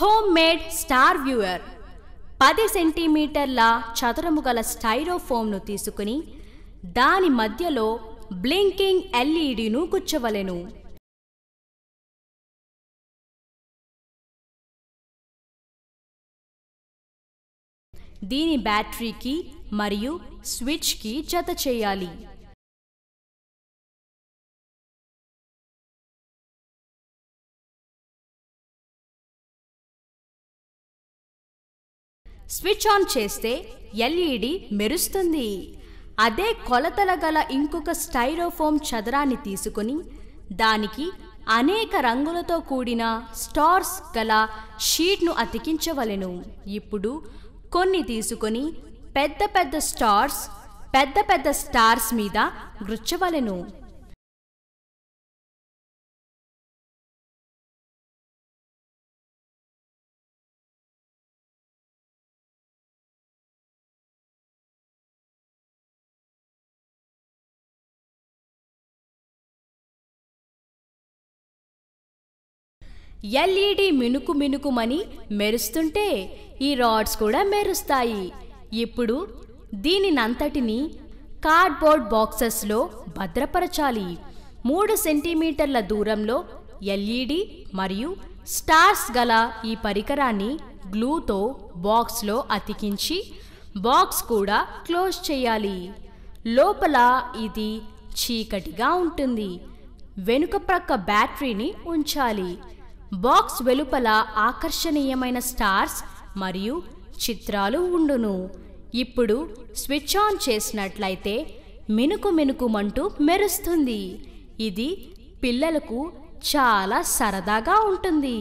home made star viewer పది సెంటీమీటర్ల చదరము గల స్టైరోఫోమ్ను తీసుకుని దాని మధ్యలో బ్లింకింగ్ ఎల్ఈడిను గుచ్చవలెను దీని బ్యాటరీకి మరియు స్విచ్కి జత చేయాలి స్విచ్ ఆన్ చేస్తే ఎల్ఈడి మెరుస్తుంది అదే కొలతల గల ఇంకొక స్టైరోఫోమ్ చదరాన్ని తీసుకుని దానికి అనేక రంగులతో కూడిన స్టార్స్ గల షీట్ను అతికించవలెను ఇప్పుడు కొన్ని తీసుకొని పెద్ద పెద్ద స్టార్స్ పెద్ద పెద్ద స్టార్స్ మీద గుచ్చవలెను ఎల్ఈడి మినుకు మినుకుమని మెరుస్తుంటే ఈ రాడ్స్ కూడా మెరుస్తాయి ఇప్పుడు దీనినంతటిని కార్డ్బోర్డ్ బాక్సెస్లో భద్రపరచాలి మూడు సెంటీమీటర్ల దూరంలో ఎల్ఈడి మరియు స్టార్స్ గల ఈ పరికరాన్ని గ్లూతో బాక్స్లో అతికించి బాక్స్ కూడా క్లోజ్ చేయాలి లోపల ఇది చీకటిగా ఉంటుంది వెనుక ప్రక్క బ్యాటరీని ఉంచాలి బాక్స్ వెలుపల ఆకర్షణీయమైన స్టార్స్ మరియు చిత్రాలు ఉండును ఇప్పుడు స్విచ్ ఆన్ చేసినట్లయితే మినుకు మంటూ మెరుస్తుంది ఇది పిల్లలకు చాలా సరదాగా ఉంటుంది